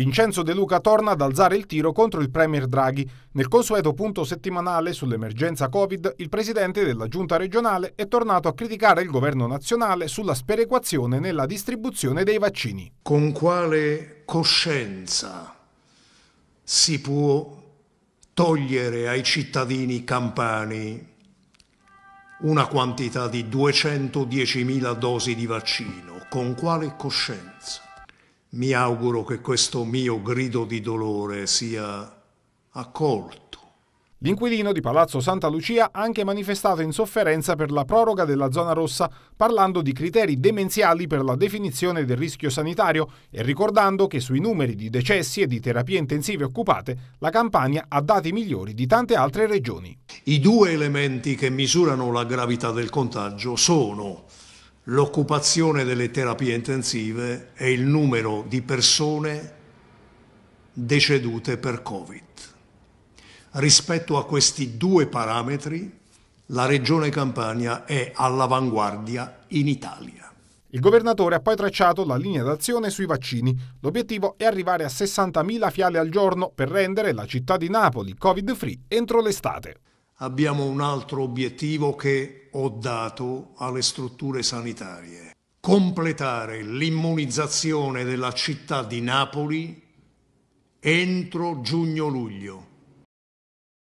Vincenzo De Luca torna ad alzare il tiro contro il Premier Draghi. Nel consueto punto settimanale sull'emergenza Covid, il presidente della giunta regionale è tornato a criticare il governo nazionale sulla sperequazione nella distribuzione dei vaccini. Con quale coscienza si può togliere ai cittadini campani una quantità di 210.000 dosi di vaccino? Con quale coscienza? Mi auguro che questo mio grido di dolore sia accolto. L'inquilino di Palazzo Santa Lucia ha anche manifestato insofferenza per la proroga della zona rossa, parlando di criteri demenziali per la definizione del rischio sanitario e ricordando che sui numeri di decessi e di terapie intensive occupate la Campania ha dati migliori di tante altre regioni. I due elementi che misurano la gravità del contagio sono l'occupazione delle terapie intensive e il numero di persone decedute per Covid. Rispetto a questi due parametri, la Regione Campania è all'avanguardia in Italia. Il governatore ha poi tracciato la linea d'azione sui vaccini. L'obiettivo è arrivare a 60.000 fiali al giorno per rendere la città di Napoli covid-free entro l'estate abbiamo un altro obiettivo che ho dato alle strutture sanitarie. Completare l'immunizzazione della città di Napoli entro giugno-luglio.